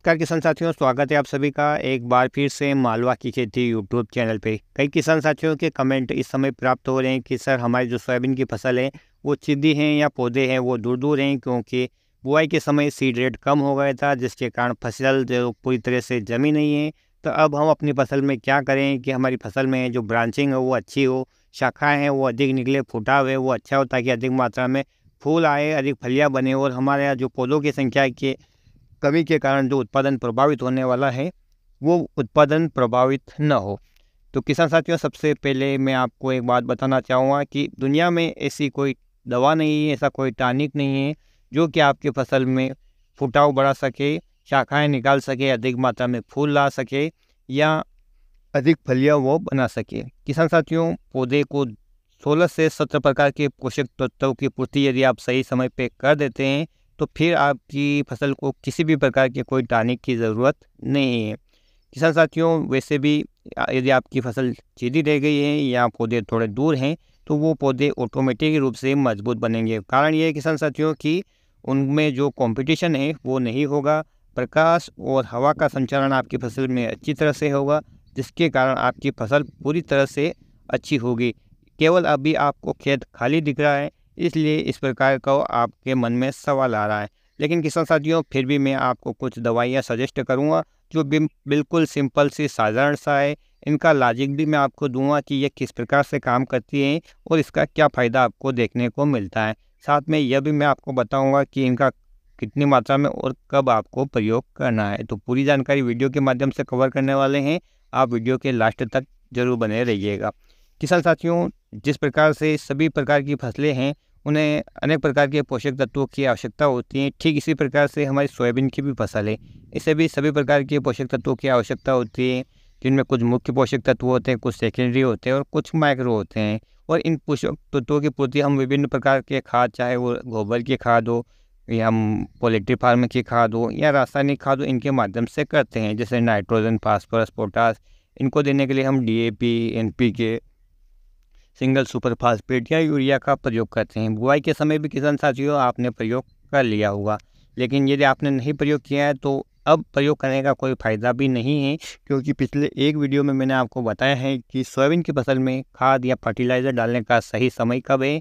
नमस्कार किसान साथियों स्वागत है आप सभी का एक बार फिर से मालवा की खेती यूट्यूब चैनल पे कई किसान साथियों के कमेंट इस समय प्राप्त हो रहे हैं कि सर हमारी जो सोयाबीन की फसल है वो सीधी हैं या पौधे हैं वो दूर दूर हैं क्योंकि बुआई के समय सीड रेट कम हो गया था जिसके कारण फसल जो पूरी तरह से जमी नहीं है तो अब हम अपनी फसल में क्या करें कि हमारी फसल में जो ब्रांचिंग है वो अच्छी हो शाखाएँ हैं वो अधिक निकले फुटा है वो अच्छा हो ताकि अधिक मात्रा में फूल आए अधिक फलियाँ बने और हमारे यहाँ जो पौधों की संख्या के कमी के कारण जो उत्पादन प्रभावित होने वाला है वो उत्पादन प्रभावित न हो तो किसान साथियों सबसे पहले मैं आपको एक बात बताना चाहूँगा कि दुनिया में ऐसी कोई दवा नहीं है ऐसा कोई टानिक नहीं है जो कि आपकी फसल में फुटाव बढ़ा सके शाखाएं निकाल सके अधिक मात्रा में फूल ला सके या अधिक फलियाँ वो बना सके किसान साथियों पौधे को 16 से 17 प्रकार के पोषक तत्वों की पूर्ति यदि आप सही समय पर कर देते हैं तो फिर आपकी फसल को किसी भी प्रकार के कोई टानिक की ज़रूरत नहीं है किसान साथियों वैसे भी यदि आपकी फसल सीधी रह गई है या पौधे थोड़े दूर हैं तो वो पौधे ऑटोमेटिक रूप से मजबूत बनेंगे कारण ये किसान साथियों की उनमें जो कंपटीशन है वो नहीं होगा प्रकाश और हवा का संचालन आपकी फसल में अच्छी तरह से होगा जिसके कारण आपकी फसल पूरी तरह से अच्छी होगी केवल अभी आपको खेत खाली दिख रहा है इसलिए इस प्रकार का आपके मन में सवाल आ रहा है लेकिन किसान साथियों फिर भी मैं आपको कुछ दवाइयाँ सजेस्ट करूँगा जो बिल्कुल सिंपल सी साधारण सा है इनका लॉजिक भी मैं आपको दूंगा कि ये किस प्रकार से काम करती हैं और इसका क्या फ़ायदा आपको देखने को मिलता है साथ में यह भी मैं आपको बताऊंगा कि इनका कितनी मात्रा में और कब आपको प्रयोग करना है तो पूरी जानकारी वीडियो के माध्यम से कवर करने वाले हैं आप वीडियो के लास्ट तक जरूर बने रहिएगा किसान साथियों जिस प्रकार से सभी प्रकार की फसलें हैं उन्हें अनेक प्रकार के पोषक तत्वों की आवश्यकता होती है ठीक इसी प्रकार से हमारी सोयाबीन की भी फसल है इसे भी सभी प्रकार के पोषक तत्वों की आवश्यकता होती है जिनमें कुछ मुख्य पोषक तत्व होते हैं कुछ सेकेंडरी होते हैं और कुछ माइक्रो होते हैं और इन पोषक तत्वों की पूर्ति हम विभिन्न प्रकार के खाद चाहे वो गोबर की खाद हो या पोल्ट्री फार्म की खाद हो या रासायनिक खाद हो इनके माध्यम से करते हैं जैसे नाइट्रोजन फास्फोरस पोटास इनको देने के लिए हम D A P N P K single superphosphate या यूरिया का प्रयोग करते हैं बुआई के समय भी किसान साथियों आपने प्रयोग कर लिया होगा लेकिन यदि आपने नहीं प्रयोग किया है तो अब प्रयोग करने का कोई फ़ायदा भी नहीं है क्योंकि पिछले एक वीडियो में मैंने आपको बताया है कि सोयाबीन की फसल में खाद या फर्टिलाइज़र डालने का सही समय कब है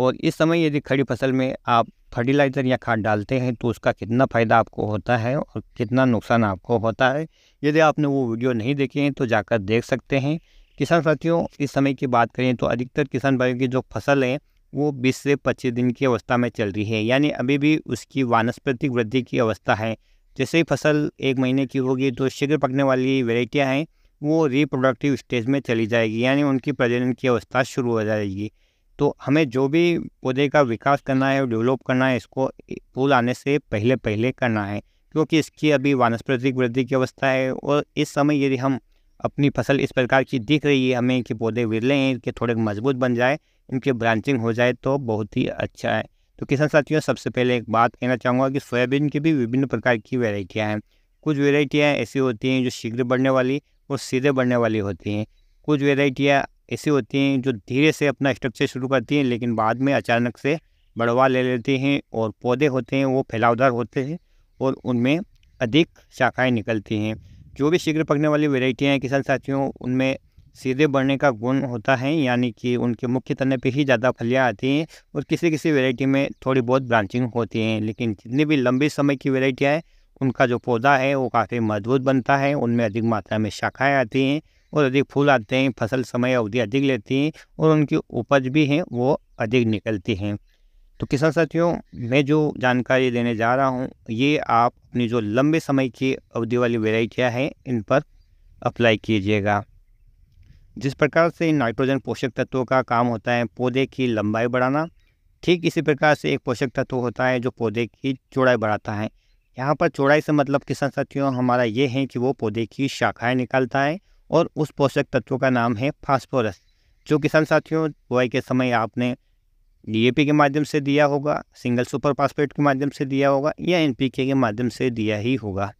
और इस समय यदि खड़ी फसल में आप फर्टिलाइज़र या खाद डालते हैं तो उसका कितना फ़ायदा आपको होता है और कितना नुकसान आपको होता है यदि आपने वो वीडियो नहीं देखे हैं तो जाकर देख सकते हैं किसान साथियों इस समय की बात करें तो अधिकतर किसान भाइयों की जो फसल है वो 20 से 25 दिन की अवस्था में चल रही है यानी अभी भी उसकी वानस्पतिक वृद्धि की अवस्था है जैसे ही फसल एक महीने की होगी तो शीघ्र पकने वाली वेराइटियाँ हैं वो रिप्रोडक्टिव स्टेज में चली जाएगी यानी उनकी प्रजनन की अवस्था शुरू हो जाएगी तो हमें जो भी पौधे का विकास करना है डेवलप करना है इसको फूल आने से पहले पहले करना है क्योंकि इसकी अभी वानस्पतिक वृद्धि की अवस्था है और इस समय यदि हम अपनी फसल इस प्रकार की दिख रही है हमें कि पौधे विरले हैं इनके थोड़े मजबूत बन जाए इनके ब्रांचिंग हो जाए तो बहुत ही अच्छा है तो किसान साथियों सबसे पहले एक बात कहना चाहूँगा कि सोयाबीन की भी विभिन्न प्रकार की वेराइटियाँ हैं कुछ वेराइटियाँ ऐसी होती हैं जो शीघ्र बढ़ने वाली और सीधे बढ़ने वाली होती हैं कुछ वेराइटियाँ ऐसी होती हैं जो धीरे से अपना स्ट्रक्चर शुरू करती हैं लेकिन बाद में अचानक से बढ़वा ले लेती हैं और पौधे होते हैं वो फैलावदार होते हैं और उनमें अधिक शाखाएं निकलती हैं जो भी शीघ्र पकने वाली वेराइटियाँ हैं किसान साथियों उनमें सीधे बढ़ने का गुण होता है यानी कि उनके मुख्य तने पे ही ज़्यादा फलियाँ आती हैं और किसी किसी वेराइटी में थोड़ी बहुत ब्रांचिंग होती हैं लेकिन जितनी भी लंबे समय की वेराइटियाँ हैं उनका जो पौधा है वो काफ़ी मजबूत बनता है उनमें अधिक मात्रा में शाखाएँ आती हैं और अधिक फूल आते हैं फसल समय अवधि अधिक लेती हैं और उनकी उपज भी हैं वो अधिक निकलती हैं तो किसान साथियों मैं जो जानकारी देने जा रहा हूँ ये आप अपनी जो लंबे समय की अवधि वाली वेराइटियाँ हैं इन पर अप्लाई कीजिएगा जिस प्रकार से नाइट्रोजन पोषक तत्वों का काम होता है पौधे की लंबाई बढ़ाना ठीक इसी प्रकार से एक पोषक तत्व होता है जो पौधे की चौड़ाई बढ़ाता है यहाँ पर चौड़ाई से मतलब किसान साथियों हमारा ये है कि वो पौधे की शाखाएं निकालता है और उस पोषक तत्व का नाम है फास्फोरस जो किसान साथियों बुआई के समय आपने डी के माध्यम से दिया होगा सिंगल सुपर पासपेट के माध्यम से दिया होगा या एन के माध्यम से दिया ही होगा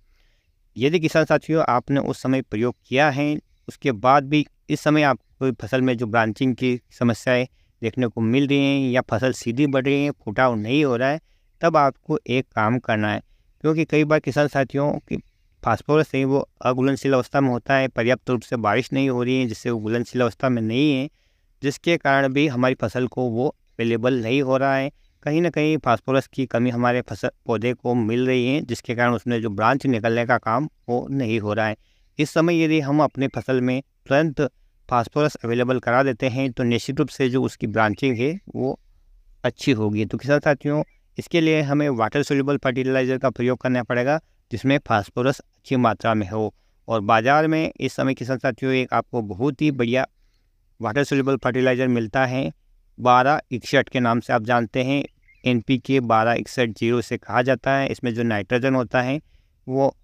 यदि किसान साथियों आपने उस समय प्रयोग किया है उसके बाद भी इस समय आपको फसल में जो ब्रांचिंग की समस्याएं देखने को मिल रही हैं या फसल सीधी बढ़ रही है फुटाव नहीं हो रहा है तब आपको एक काम करना है क्योंकि कई बार किसान साथियों की फास्फोरस है वो अघुलनशील अवस्था में होता है पर्याप्त रूप से बारिश नहीं हो रही है जिससे वो घुलनशील अवस्था में नहीं है जिसके कारण भी हमारी फसल को वो अवेलेबल नहीं हो रहा है कहीं ना कहीं फास्फोरस की कमी हमारे फसल पौधे को मिल रही है जिसके कारण उसमें जो ब्रांच निकलने का काम वो नहीं हो रहा है इस समय यदि हम अपने फसल में तुरंत फास्फोरस अवेलेबल करा देते हैं तो निश्चित रूप से जो उसकी ब्रांचिंग है वो अच्छी होगी तो किसान साथियों इसके लिए हमें वाटर सोल्यूबल फर्टिलाइज़र का प्रयोग करना पड़ेगा जिसमें फास्फोरस अच्छी मात्रा में हो और बाज़ार में इस समय किसान साथियों एक आपको बहुत ही बढ़िया वाटर सोल्यूबल फर्टिलाइज़र मिलता है बारह इकसठ के नाम से आप जानते हैं एन पी के बारह इकसठ जीरो से कहा जाता है इसमें जो नाइट्रोजन होता है वो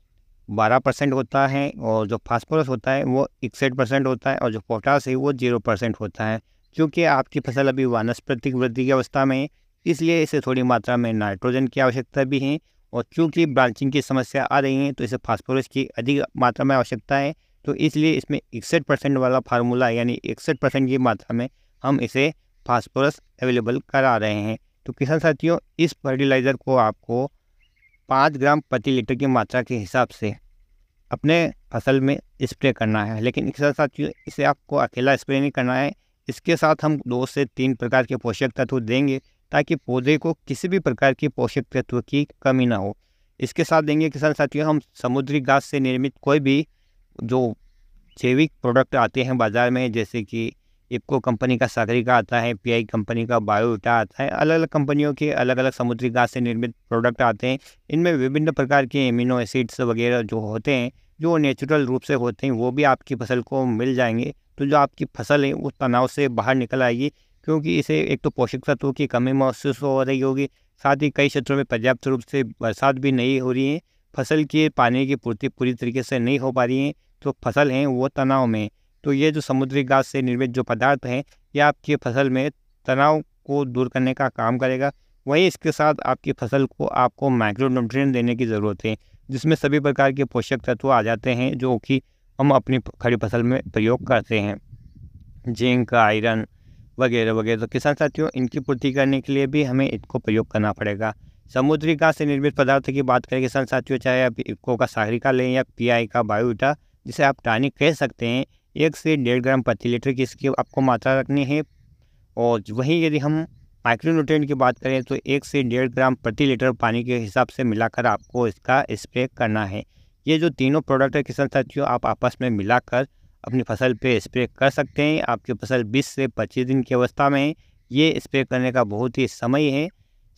बारह परसेंट होता है और जो फास्फोरस होता है वो इकसठ परसेंट होता है और जो पोटास है वो जीरो परसेंट होता है क्योंकि आपकी फसल अभी वानस्पतिक वृद्धि की अवस्था में है इसलिए इसे थोड़ी मात्रा में नाइट्रोजन की आवश्यकता भी है और चूँकि ब्रांचिंग की समस्या आ रही है तो इसे फास्फोरस की अधिक मात्रा में आवश्यकता है तो इसलिए इसमें इकसठ परसेंट वाला फार्मूला यानी इकसठ परसेंट की मात्रा में हम इसे फास्फोरस अवेलेबल करा रहे हैं तो किसान साथियों इस फर्टिलाइज़र को आपको पाँच ग्राम प्रति लीटर की मात्रा के हिसाब से अपने फसल में स्प्रे करना है लेकिन किसान साथियों इसे आपको अकेला स्प्रे नहीं करना है इसके साथ हम दो से तीन प्रकार के पोषक तत्व देंगे ताकि पौधे को किसी भी प्रकार की पोषक तत्व की कमी ना हो इसके साथ देंगे किसान साथियों हम समुद्री घास से निर्मित कोई भी जो जैविक प्रोडक्ट आते हैं बाज़ार में जैसे कि इक्को कंपनी का सागरिका का आता है पीआई कंपनी का बायोटा आता है अलग अलग कंपनियों के अलग अलग समुद्री घास से निर्मित प्रोडक्ट आते हैं इनमें विभिन्न प्रकार के एमिनो एसिड्स वगैरह जो होते हैं जो नेचुरल रूप से होते हैं वो भी आपकी फसल को मिल जाएंगे तो जो आपकी फसल है वो तनाव से बाहर निकल आएगी क्योंकि इसे एक तो पोषक तत्वों की कमी महसूस हो रही होगी साथ ही कई क्षेत्रों में पर्याप्त रूप से बरसात भी नहीं हो रही है फसल की पानी की पूर्ति पूरी तरीके से नहीं हो पा रही है तो फसल हैं वो तनाव में तो ये जो समुद्री घास से निर्मित जो पदार्थ हैं ये आपकी फसल में तनाव को दूर करने का काम करेगा वहीं इसके साथ आपकी फसल को आपको माइक्रो न्यूट्रिएंट देने की ज़रूरत है जिसमें सभी प्रकार के पोषक तत्व आ जाते हैं जो कि हम अपनी खड़ी फसल में प्रयोग करते हैं जिंक आयरन वगैरह वगैरह तो किसान साथियों इनकी पूर्ति करने के लिए भी हमें इनको प्रयोग करना पड़ेगा समुद्री घास से निर्मित पदार्थ की बात करें किसान साथियों चाहे आप इको का सागरिका लें या पी का बायोटा जिसे आप टानिक कह सकते हैं एक से डेढ़ ग्राम प्रति लीटर की इसकी आपको मात्रा रखनी है और वहीं यदि हम माइक्रोन्यूट्रेंट की बात करें तो एक से डेढ़ ग्राम प्रति लीटर पानी के हिसाब से मिलाकर आपको इसका स्प्रे करना है ये जो तीनों प्रोडक्ट है किसान साथियों आप आपस में मिलाकर अपनी फसल पे स्प्रे कर सकते हैं आपकी फसल 20 से 25 दिन की अवस्था में ये स्प्रे करने का बहुत ही समय है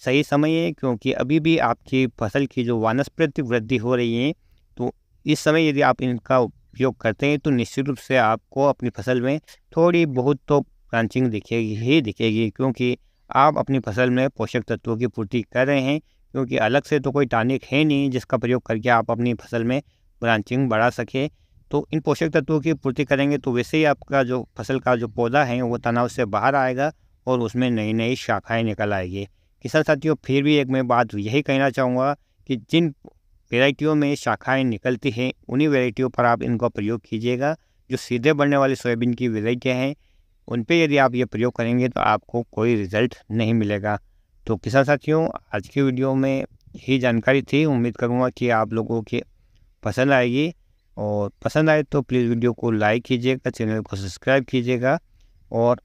सही समय है क्योंकि अभी भी आपकी फसल की जो वानस्पतिक वृद्धि हो रही है तो इस समय यदि आप इनका उपयोग करते हैं तो निश्चित रूप से आपको अपनी फसल में थोड़ी बहुत तो ब्रांचिंग दिखेगी ही दिखेगी क्योंकि आप अपनी फसल में पोषक तत्वों की पूर्ति कर रहे हैं क्योंकि अलग से तो कोई टानिक है नहीं जिसका प्रयोग करके आप अपनी फसल में ब्रांचिंग बढ़ा सकें तो इन पोषक तत्वों की पूर्ति करेंगे तो वैसे ही आपका जो फसल का जो पौधा है वो तनाव से बाहर आएगा और उसमें नई नई शाखाएं निकल आएगी किसान साथियों फिर भी एक मैं बात यही कहना चाहूँगा कि जिन वेराइटियों में शाखाएं निकलती हैं उन्हीं वेराइटियों पर आप इनका प्रयोग कीजिएगा जो सीधे बढ़ने वाली सोयाबीन की वेराइटियाँ हैं उन पर यदि आप ये प्रयोग करेंगे तो आपको कोई रिजल्ट नहीं मिलेगा तो किसान साथियों आज की वीडियो में ही जानकारी थी उम्मीद करूँगा कि आप लोगों के पसंद आएगी और पसंद आए तो प्लीज़ वीडियो को लाइक कीजिएगा चैनल को सब्सक्राइब कीजिएगा और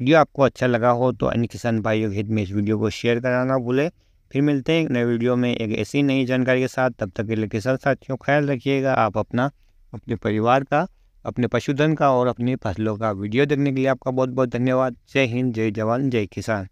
वीडियो आपको अच्छा लगा हो तो अन्य किसान भाइयों के हित में इस वीडियो को शेयर कराना भूलें फिर मिलते हैं एक नए वीडियो में एक ऐसी नई जानकारी के साथ तब तक के लिए किसान साथियों ख्याल रखिएगा आप अपना अपने परिवार का अपने पशुधन का और अपनी फसलों का वीडियो देखने के लिए आपका बहुत बहुत धन्यवाद जय हिंद जय जवान जय किसान